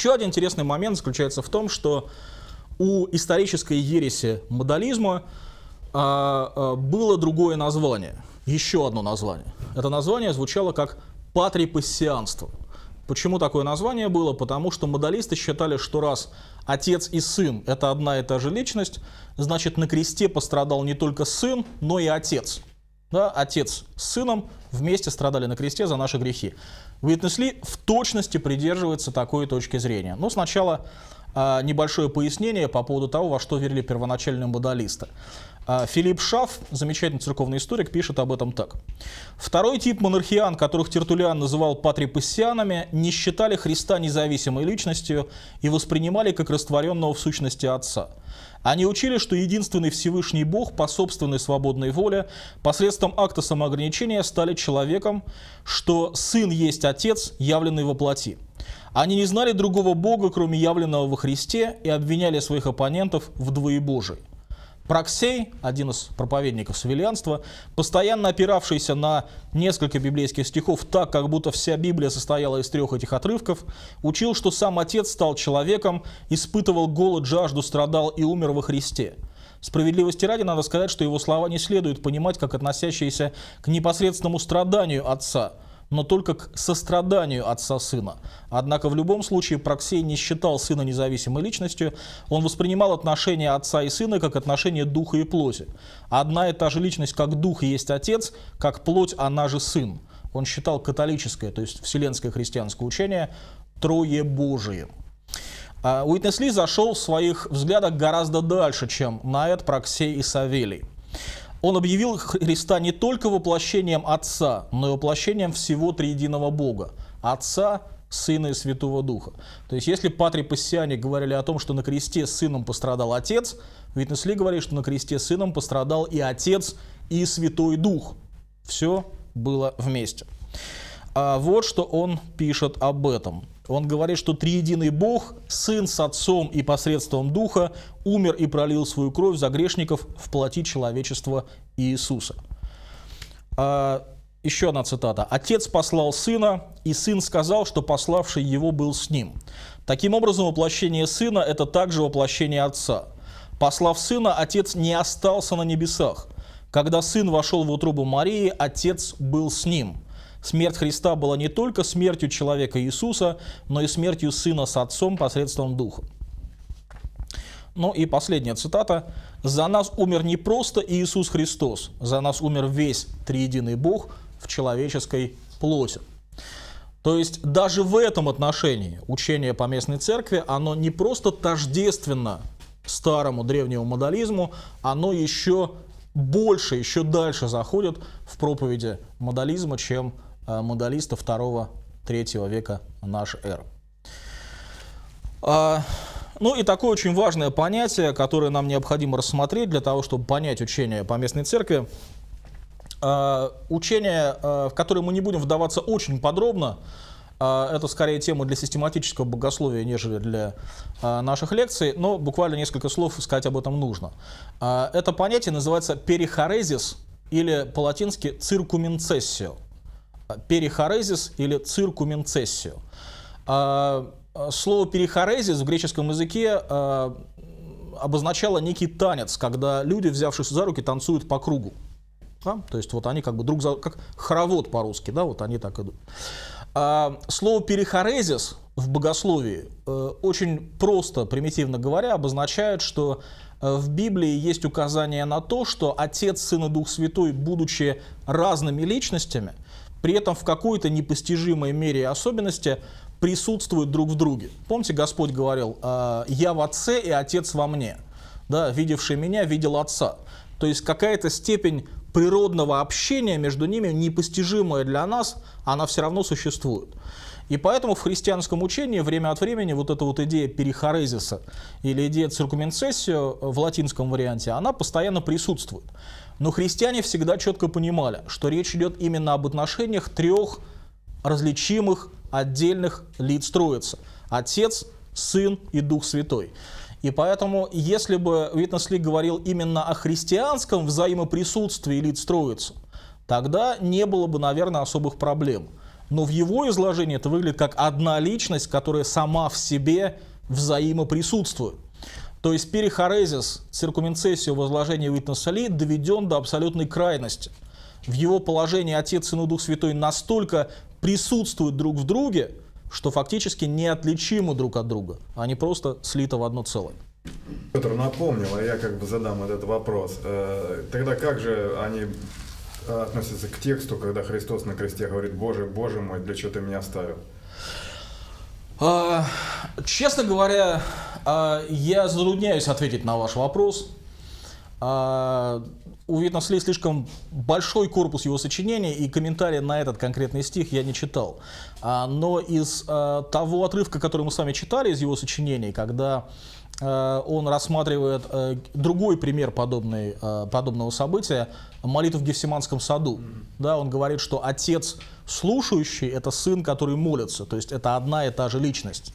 Еще один интересный момент заключается в том, что у исторической ереси модализма а, а, было другое название, еще одно название. Это название звучало как патрипассианство. Почему такое название было? Потому что модалисты считали, что раз отец и сын – это одна и та же личность, значит, на кресте пострадал не только сын, но и отец. Да, отец с сыном вместе страдали на кресте за наши грехи. Уитнесли в точности придерживается такой точки зрения. Но сначала э, небольшое пояснение по поводу того, во что верили первоначальные модалисты. А, Филипп Шаф, замечательный церковный историк, пишет об этом так. Второй тип монархиан, которых Тертулиан называл патрипассианами, не считали Христа независимой личностью и воспринимали как растворенного в сущности Отца. Они учили, что единственный Всевышний Бог по собственной свободной воле посредством акта самоограничения стали человеком, что Сын есть Отец, явленный во плоти. Они не знали другого Бога, кроме явленного во Христе, и обвиняли своих оппонентов в двоебожии. Проксей, один из проповедников савелианства, постоянно опиравшийся на несколько библейских стихов так, как будто вся Библия состояла из трех этих отрывков, учил, что сам Отец стал человеком, испытывал голод, жажду, страдал и умер во Христе. Справедливости ради надо сказать, что его слова не следует понимать как относящиеся к непосредственному страданию Отца – но только к состраданию отца сына. Однако в любом случае Проксей не считал сына независимой личностью, он воспринимал отношения отца и сына как отношения духа и плоти. Одна и та же личность, как дух есть отец, как плоть она же сын. Он считал католическое, то есть вселенское христианское учение, трое Божие. А Уитнес Ли зашел в своих взглядах гораздо дальше, чем Найт Проксей и Савелий. Он объявил Христа не только воплощением Отца, но и воплощением всего триединого Бога. Отца, Сына и Святого Духа. То есть, если патри пассиане говорили о том, что на кресте сыном пострадал Отец, Витнесли говорит, что на кресте сыном пострадал и Отец, и Святой Дух. Все было вместе. А вот что он пишет об этом. Он говорит, что триединый Бог, Сын с Отцом и посредством Духа, умер и пролил свою кровь за грешников в плоти человечества Иисуса. А, еще одна цитата. «Отец послал Сына, и Сын сказал, что пославший его был с ним». Таким образом, воплощение Сына – это также воплощение Отца. Послав Сына, Отец не остался на небесах. Когда Сын вошел в утробу Марии, Отец был с ним – Смерть Христа была не только смертью человека Иисуса, но и смертью Сына с Отцом посредством Духа. Ну и последняя цитата. «За нас умер не просто Иисус Христос, за нас умер весь триединый Бог в человеческой плоти». То есть даже в этом отношении учение по местной церкви, оно не просто тождественно старому древнему модализму, оно еще больше, еще дальше заходит в проповеди модализма, чем Э, модалиста 2-3 века нашей эры. А, ну и такое очень важное понятие, которое нам необходимо рассмотреть для того, чтобы понять учение по местной церкви. А, учение, э, в которое мы не будем вдаваться очень подробно, а, это скорее тема для систематического богословия, нежели для наших лекций, но буквально несколько слов сказать об этом нужно. Это понятие называется перихорезис или по-латински циркуменцессио перихорезис или циркуменцессию. А, а, слово перихорезис в греческом языке а, обозначало некий танец, когда люди, взявшись за руки, танцуют по кругу. Да? То есть вот они как бы друг за... как хоровод по-русски, да, вот они так идут. А, слово перихорезис в богословии э, очень просто, примитивно говоря, обозначает, что э, в Библии есть указание на то, что Отец, Сын и Дух Святой, будучи разными личностями – при этом в какой-то непостижимой мере особенности присутствуют друг в друге. Помните, Господь говорил, «А, «Я в Отце и Отец во мне». Да, «Видевший меня, видел Отца». То есть какая-то степень природного общения между ними, непостижимая для нас, она все равно существует. И поэтому в христианском учении время от времени вот эта вот идея перихорезиса или идея циркуминцессио в латинском варианте, она постоянно присутствует. Но христиане всегда четко понимали, что речь идет именно об отношениях трех различимых отдельных лиц Троицы. Отец, Сын и Дух Святой. И поэтому, если бы Витнес Ли говорил именно о христианском взаимоприсутствии лиц Троицы, тогда не было бы, наверное, особых проблем – но в его изложении это выглядит как одна личность, которая сама в себе взаимоприсутствует. То есть перихорезис, циркуминцессию возложения Уитнеса Ли доведен до абсолютной крайности. В его положении Отец, и Дух Святой настолько присутствуют друг в друге, что фактически неотличимы друг от друга. Они просто слиты в одно целое. Петр напомнил, а я как бы задам этот вопрос. Э, тогда как же они Э, относится к тексту, когда Христос на кресте говорит, Боже, Боже мой, для чего ты меня оставил? А, честно говоря, а, я затрудняюсь ответить на ваш вопрос. А, у Витнасли слишком большой корпус его сочинения и комментарии на этот конкретный стих я не читал. А, но из а, того отрывка, который мы с вами читали из его сочинений, когда он рассматривает другой пример подобной, подобного события – молитву в Гефсиманском саду. Да, он говорит, что отец слушающий – это сын, который молится, то есть это одна и та же личность.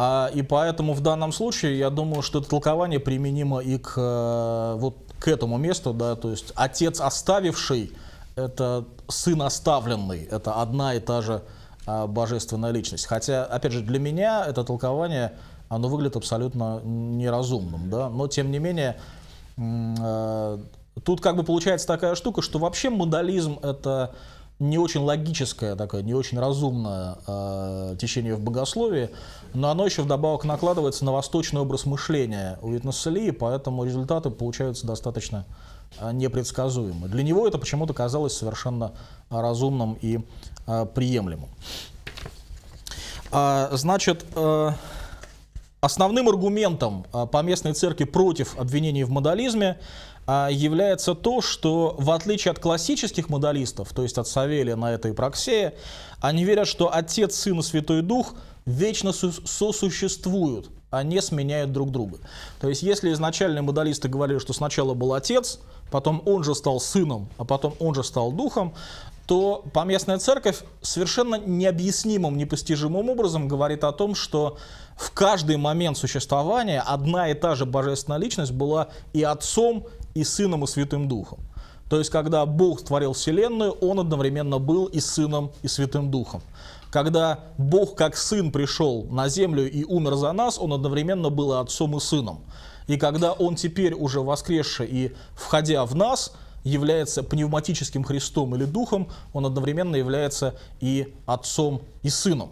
А, и поэтому в данном случае я думаю, что это толкование применимо и к, э, вот, к этому месту, да, то есть отец оставивший, это сын оставленный, это одна и та же э, божественная личность. Хотя, опять же, для меня это толкование, оно выглядит абсолютно неразумным, да, но тем не менее... Э, тут как бы получается такая штука, что вообще модализм это не очень логическое, такое не очень разумное э, течение в богословии, но оно еще вдобавок накладывается на восточный образ мышления у Витнесселии, поэтому результаты получаются достаточно э, непредсказуемы. Для него это почему-то казалось совершенно разумным и э, приемлемым. А, значит, э, Основным аргументом а, по местной церкви против обвинений в модализме а, является то, что в отличие от классических модалистов, то есть от Савелия на этой и Проксея, они верят, что Отец, Сын и Святой Дух вечно сосуществуют, а не сменяют друг друга. То есть если изначально модалисты говорили, что сначала был Отец, потом он же стал Сыном, а потом он же стал Духом, то поместная церковь совершенно необъяснимым, непостижимым образом говорит о том, что в каждый момент существования одна и та же божественная личность была и отцом, и сыном, и святым духом. То есть, когда Бог творил Вселенную, Он одновременно был и сыном, и святым духом. Когда Бог как сын пришел на землю и умер за нас, Он одновременно был и отцом, и сыном. И когда Он теперь уже воскресший и входя в нас – является пневматическим Христом или Духом, он одновременно является и Отцом, и Сыном.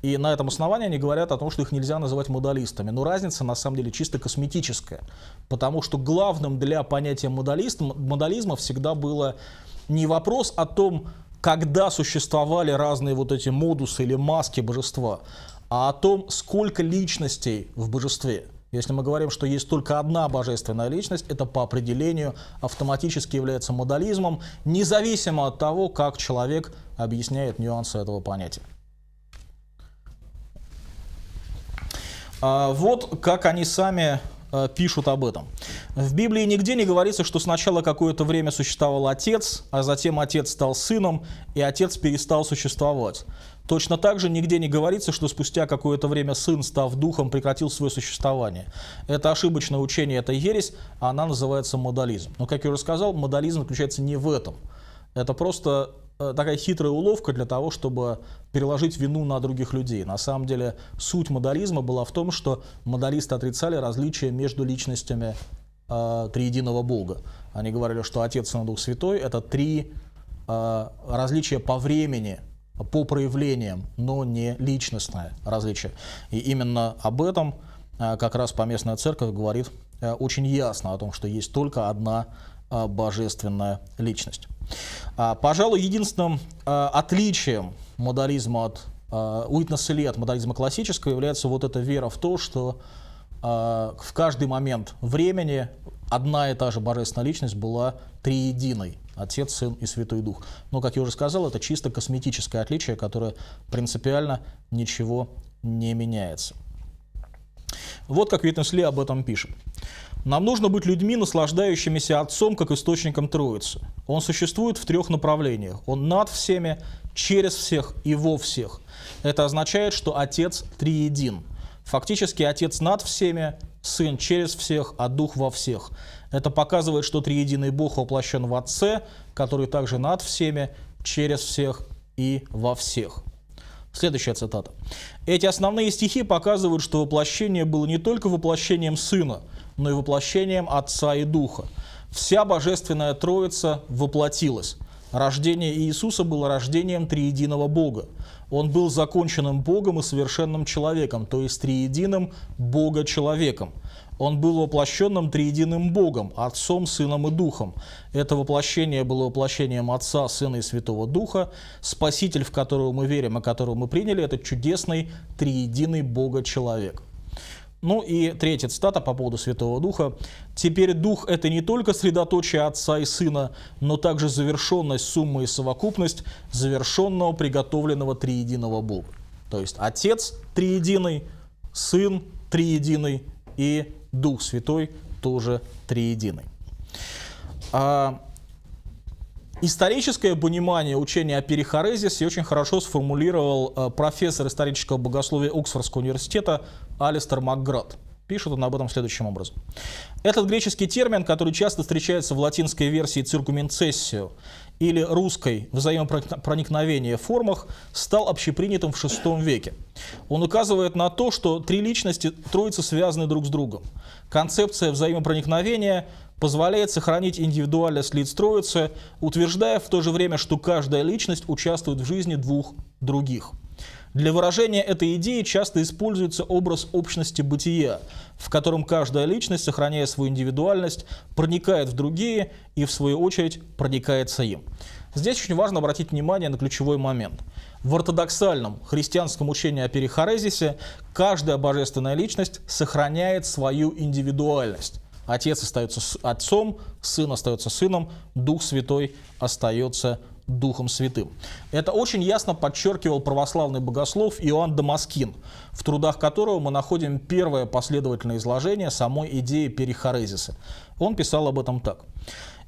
И на этом основании они говорят о том, что их нельзя называть модалистами. Но разница на самом деле чисто косметическая. Потому что главным для понятия модализм, модализма всегда было не вопрос о том, когда существовали разные вот эти модусы или маски божества, а о том, сколько личностей в божестве – если мы говорим, что есть только одна божественная личность, это по определению автоматически является модализмом, независимо от того, как человек объясняет нюансы этого понятия. А, вот как они сами э, пишут об этом. В Библии нигде не говорится, что сначала какое-то время существовал отец, а затем отец стал сыном, и отец перестал существовать. Точно так же нигде не говорится, что спустя какое-то время сын, став духом, прекратил свое существование. Это ошибочное учение, это ересь, а она называется модализм. Но, как я уже сказал, модализм заключается не в этом. Это просто э, такая хитрая уловка для того, чтобы переложить вину на других людей. На самом деле суть модализма была в том, что модалисты отрицали различия между личностями э, триединого Бога. Они говорили, что Отец и Дух Святой — это три э, различия по времени — по проявлениям, но не личностное различие. И именно об этом э, как раз поместная церковь говорит э, очень ясно о том, что есть только одна э, божественная личность. А, пожалуй, единственным отличием модализма от Уитнеса Ли от модализма классического является вот эта вера в то, что в каждый момент времени одна и та же божественная личность была триединой. Отец, Сын и Святой Дух. Но, как я уже сказал, это чисто косметическое отличие, которое принципиально ничего не меняется. Вот как Витнес об этом пишет. Нам нужно быть людьми, наслаждающимися Отцом, как источником Троицы. Он существует в трех направлениях. Он над всеми, через всех и во всех. Это означает, что Отец триедин. Фактически Отец над всеми, Сын через всех, а Дух во всех. Это показывает, что триединый Бог воплощен в Отце, который также над всеми, через всех и во всех. Следующая цитата. Эти основные стихи показывают, что воплощение было не только воплощением Сына, но и воплощением Отца и Духа. Вся Божественная Троица воплотилась. Рождение Иисуса было рождением триединого Бога. Он был законченным Богом и совершенным человеком, то есть триединым Бога-человеком. Он был воплощенным триединым Богом, Отцом, Сыном и Духом. Это воплощение было воплощением Отца, Сына и Святого Духа. Спаситель, в которого мы верим и которого мы приняли, это чудесный триединый Бога человек. Ну и третья цитата по поводу Святого Духа. «Теперь Дух – это не только средоточие Отца и Сына, но также завершенность, сумма и совокупность завершенного, приготовленного триединого Бога». То есть Отец – триединый, Сын – триединый и Дух Святой тоже триединый. А, историческое понимание учения о перихорезисе очень хорошо сформулировал а, профессор исторического богословия Оксфордского университета Алистер Макград. Пишет он об этом следующим образом. Этот греческий термин, который часто встречается в латинской версии «циркуминцессию», или русской взаимопроникновения формах стал общепринятым в VI веке. Он указывает на то, что три личности троицы связаны друг с другом. Концепция взаимопроникновения позволяет сохранить индивидуальность лиц троицы, утверждая в то же время, что каждая личность участвует в жизни двух других – для выражения этой идеи часто используется образ общности бытия, в котором каждая личность, сохраняя свою индивидуальность, проникает в другие и, в свою очередь, проникается им. Здесь очень важно обратить внимание на ключевой момент. В ортодоксальном христианском учении о перихорезисе каждая божественная личность сохраняет свою индивидуальность. Отец остается отцом, сын остается сыном, Дух Святой остается Духом Святым. Это очень ясно подчеркивал православный богослов Иоанн Дамаскин, в трудах которого мы находим первое последовательное изложение самой идеи перихорезиса. Он писал об этом так.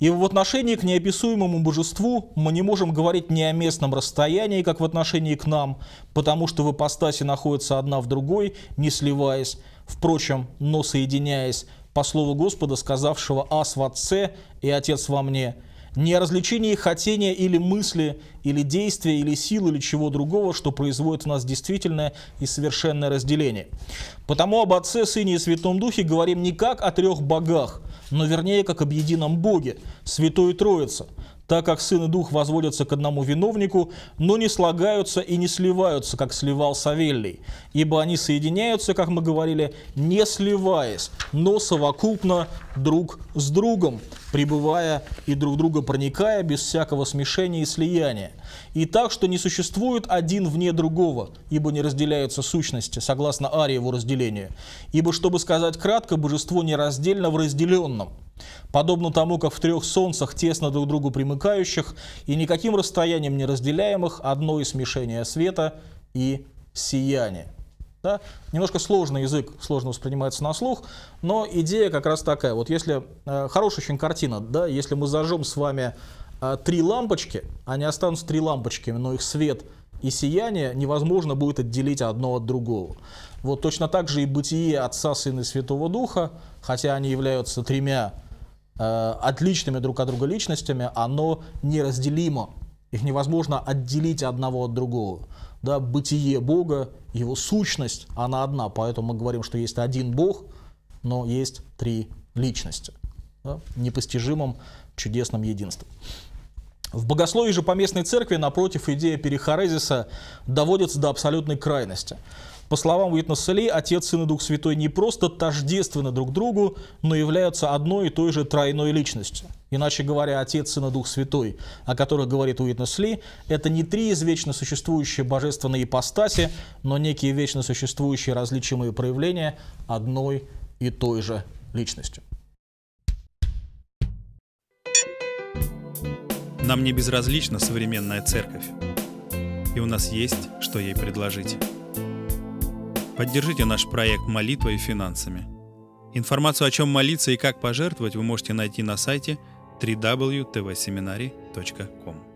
И в отношении к неописуемому божеству мы не можем говорить ни о местном расстоянии, как в отношении к нам, потому что в ипостаси находится одна в другой, не сливаясь, впрочем, но соединяясь, по слову Господа, сказавшего «Ас в Отце и Отец во мне», не о развлечение хотения или мысли, или действия, или силы, или чего другого, что производит в нас действительное и совершенное разделение. Потому об Отце, Сыне и Святом Духе говорим не как о трех богах, но вернее как об едином Боге, Святой Троице, так как Сын и Дух возводятся к одному виновнику, но не слагаются и не сливаются, как сливал Савелий, ибо они соединяются, как мы говорили, не сливаясь, но совокупно друг с другом, пребывая и друг друга проникая без всякого смешения и слияния. И так, что не существует один вне другого, ибо не разделяются сущности, согласно Ариеву разделению. Ибо, чтобы сказать кратко, божество нераздельно в разделенном – Подобно тому, как в трех солнцах, тесно друг другу примыкающих и никаким расстоянием не разделяемых, одно из смешения света и сияние. Да? Немножко сложный язык, сложно воспринимается на слух, но идея как раз такая. Вот если, э, хорошая очень картина, да, если мы зажжем с вами э, три лампочки, они а останутся три лампочками, но их свет и сияние невозможно будет отделить одно от другого. Вот точно так же и бытие Отца, Сына и Святого Духа, хотя они являются тремя Э, отличными друг от друга личностями, оно неразделимо. Их невозможно отделить одного от другого. Да, бытие Бога, его сущность, она одна. Поэтому мы говорим, что есть один Бог, но есть три личности. Да, непостижимым чудесным единством. В богословии же поместной церкви, напротив, идея перехорезиса доводится до абсолютной крайности – по словам Уитнес Ли, Отец, Сын и Дух Святой не просто тождественны друг другу, но являются одной и той же тройной личностью. Иначе говоря, Отец, Сын и Дух Святой, о которых говорит Уитнес Ли, это не три извечно существующие божественные ипостаси, но некие вечно существующие различимые проявления одной и той же личностью. Нам не безразлична современная церковь, и у нас есть, что ей предложить. Поддержите наш проект молитвой и финансами. Информацию о чем молиться и как пожертвовать вы можете найти на сайте www.tvseminary.com.